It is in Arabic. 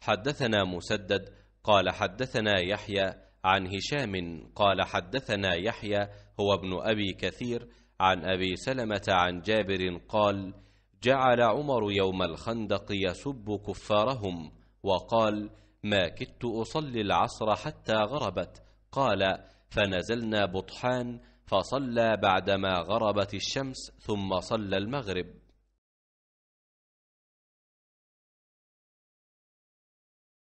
حدثنا مسدد قال حدثنا يحيى عن هشام قال حدثنا يحيى هو ابن أبي كثير عن أبي سلمة عن جابر قال جعل عمر يوم الخندق يسب كفارهم وقال ما كدت أصلي العصر حتى غربت قال فنزلنا بطحان فصلى بعدما غربت الشمس ثم صلى المغرب